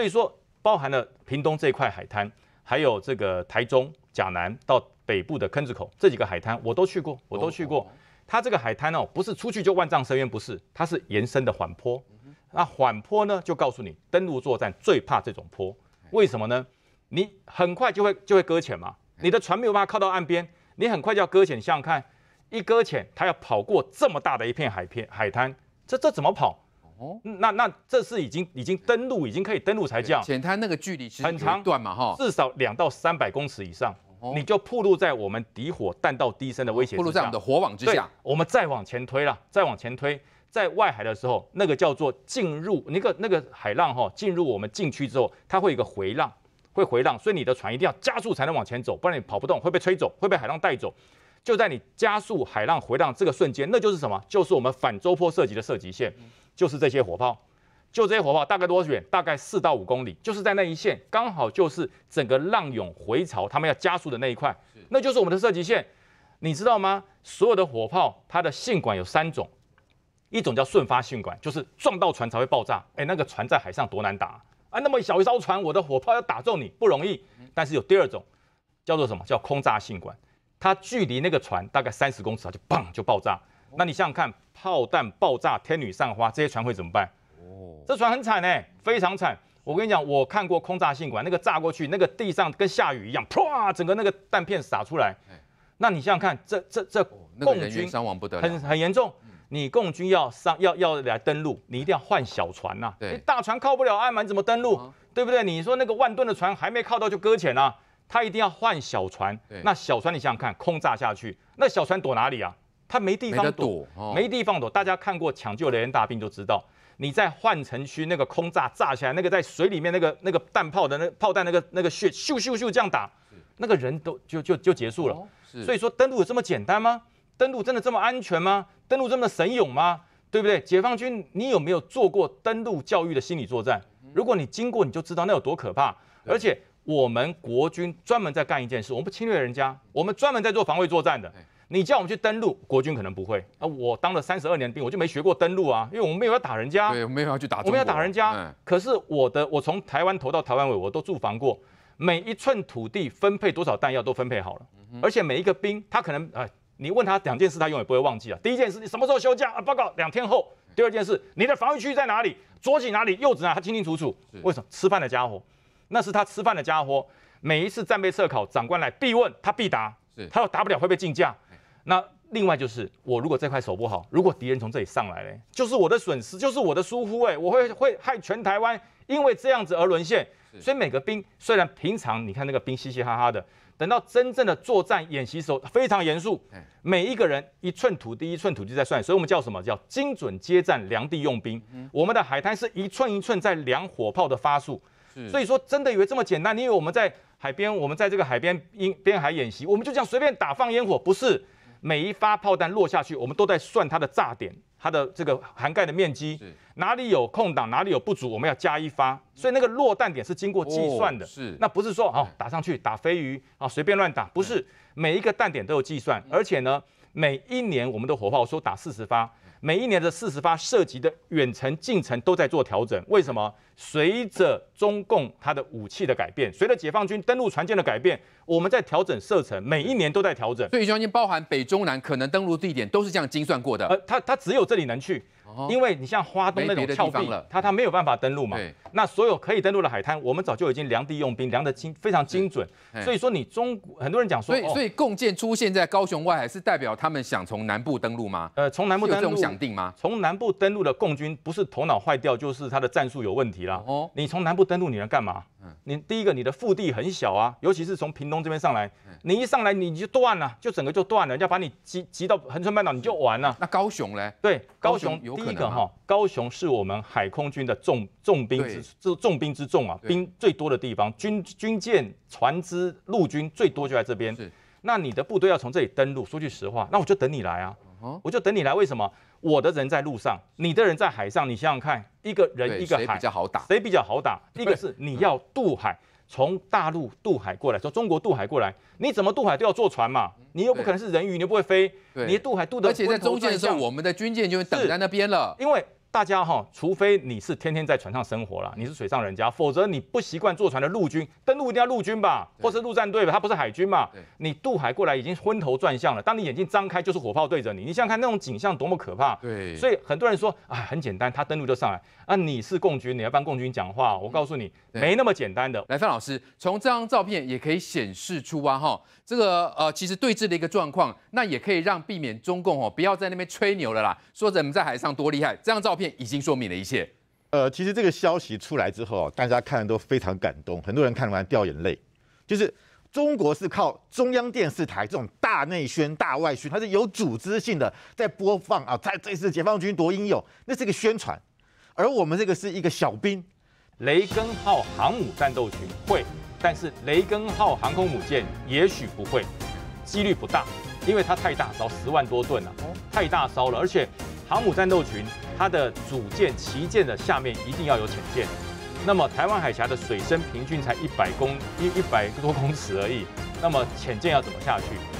所以说，包含了屏东这块海滩，还有这个台中、甲南到北部的坑子口这几个海滩，我都去过，我都去过。它这个海滩哦，不是出去就万丈深渊，不是，它是延伸的缓坡。那缓坡呢，就告诉你，登陆作战最怕这种坡。为什么呢？你很快就会就会搁浅嘛，你的船没有办法靠到岸边，你很快就要搁浅。想想看，一搁浅，它要跑过这么大的一片海片海滩，这这怎么跑？哦，那那这是已经已经登陆，已经可以登陆才叫浅滩那个距离其实很长段嘛哈，至少两到三百公尺以上，你就暴露在我们底火弹道低深的威胁，暴露在我们的火网之下。我们再往前推了，再往前推，在外海的时候，那个叫做进入那个那个海浪哈，进入我们禁区之后，它会有一个回浪，会回浪，所以你的船一定要加速才能往前走，不然你跑不动会被吹走，会被海浪带走。就在你加速海浪回浪这个瞬间，那就是什么？就是我们反周坡射击的射击线。就是这些火炮，就这些火炮大概多远？大概四到五公里，就是在那一线，刚好就是整个浪涌回潮，他们要加速的那一块，那就是我们的射击线，你知道吗？所有的火炮它的信管有三种，一种叫瞬发信管，就是撞到船才会爆炸，哎，那个船在海上多难打啊，啊，那么小一艘船，我的火炮要打中你不容易，但是有第二种，叫做什么叫空炸信管，它距离那个船大概三十公尺，它就嘣就爆炸。那你想想看，炮弹爆炸，天女散花，这些船会怎么办？哦，这船很惨呢，非常惨。我跟你讲，我看过空炸信管，那个炸过去，那个地上跟下雨一样，啪，整个那个弹片洒出来。那你想想看，这这这，共军伤亡不得很很严重。你共军要上要要来登陆，你一定要换小船呐。对，大船靠不了岸嘛，你怎么登陆？对不对？你说那个万吨的船还没靠到就搁浅了，他一定要换小船。那小船你想想看，空炸下去，那小船躲哪里啊？他没地方躲，没地方躲。大家看过《抢救雷人大兵》就知道，你在换城区那个空炸炸起来，那个在水里面那个那个弹炮的那炮弹那个那个血咻咻咻这样打，那个人都就就就结束了。所以说登陆有这么简单吗？登陆真的这么安全吗？登陆这么神勇吗？对不对？解放军，你有没有做过登陆教育的心理作战？如果你经过你就知道那有多可怕。而且我们国军专门在干一件事，我们不侵略人家，我们专门在做防卫作战的。你叫我们去登陆，国军可能不会啊。我当了三十二年兵，我就没学过登陆啊，因为我们没有要打人家，对，我们没有要去打。我们要打人家，可是我的，我从台湾头到台湾尾，我都驻防过，每一寸土地分配多少弹药都分配好了，而且每一个兵，他可能啊，你问他两件事，他永远不会忘记啊。第一件事，你什么时候休假啊？报告，两天后。第二件事，你的防御区在哪里？左指哪里，右指哪他清清楚楚。为什么吃饭的家伙？那是他吃饭的家伙。每一次战备测考，长官来必问他必答，他他答不了会被禁驾。那另外就是，我如果这块守不好，如果敌人从这里上来嘞，就是我的损失，就是我的疏忽哎，我会会害全台湾因为这样子而沦陷。所以每个兵虽然平常你看那个兵嘻嘻哈哈的，等到真正的作战演习时候非常严肃，每一个人一寸土地一寸土地在算，所以我们叫什么叫精准接战量地用兵。我们的海滩是一寸一寸在量火炮的发数，所以说真的以为这么简单？你以为我们在海边，我们在这个海边边海演习，我们就这样随便打放烟火？不是。每一发炮弹落下去，我们都在算它的炸点，它的这个涵盖的面积，哪里有空档，哪里有不足，我们要加一发。所以那个落弹点是经过计算的，是那不是说哦打上去打飞鱼啊随便乱打，不是每一个弹点都有计算，而且呢每一年我们的火炮说打四十发。每一年的四十发射及的远程近程都在做调整，为什么？随着中共它的武器的改变，随着解放军登陆船舰的改变，我们在调整射程，每一年都在调整。所以，将军包含北中南可能登陆地点都是这样精算过的。呃，它它只有这里能去。因为你像花东那种峭壁，它它没有办法登陆嘛。那所有可以登陆的海滩，我们早就已经量地用兵，量得精非常精准。所以说，你中很多人讲说，所以所以共建出现在高雄外海，是代表他们想从南部登陆吗？呃，从南部登陆这种想定吗？从南部登陆的共军不是头脑坏掉，就是他的战术有问题啦。哦。你从南部登陆，你能干嘛？你第一个，你的腹地很小啊，尤其是从屏东这边上来，你一上来你就断了，就整个就断了，人家把你挤挤到恒春半岛，你就完了。那高雄呢？对，高雄，第一个哈，高雄是我们海空军的重重兵之重兵之重啊，兵最多的地方，军军舰、船只、陆军最多就在这边。那你的部队要从这里登陆，说句实话，那我就等你来啊。我就等你来，为什么？我的人在路上，你的人在海上，你想想看，一个人一个海谁比较好打，谁比较好打？一个是你要渡海，从大陆渡海过来，说中国渡海过来，你怎么渡海都要坐船嘛，你又不可能是人鱼，你又不会飞，你渡海渡的，而且在中间的时候，我们的军舰就会等在那边了，因为。大家哈，除非你是天天在船上生活了，你是水上人家，否则你不习惯坐船的陆军登陆一定要陆军吧，或是陆战队吧，他不是海军嘛。你渡海过来已经昏头转向了，当你眼睛张开就是火炮对着你，你想看那种景象多么可怕。对，所以很多人说啊，很简单，他登陆就上来。那你是共军，你要帮共军讲话，我告诉你，没那么简单的。来，范老师，从这张照片也可以显示出啊，哈，这个呃，其实对峙的一个状况，那也可以让避免中共哦不要在那边吹牛了啦，说人们在海上多厉害，这张照。已经说明了一切。呃，其实这个消息出来之后啊，大家看都非常感动，很多人看完掉眼泪。就是中国是靠中央电视台这种大内宣、大外宣，它是有组织性的在播放啊，在这次解放军多英勇，那是一个宣传。而我们这个是一个小兵，雷根号航母战斗群会，但是雷根号航空母舰也许不会，几率不大，因为它太大，烧十万多吨了，太大烧了，而且航母战斗群。它的主舰、旗舰的下面一定要有潜舰。那么台湾海峡的水深平均才一百公一一百多公尺而已，那么潜舰要怎么下去？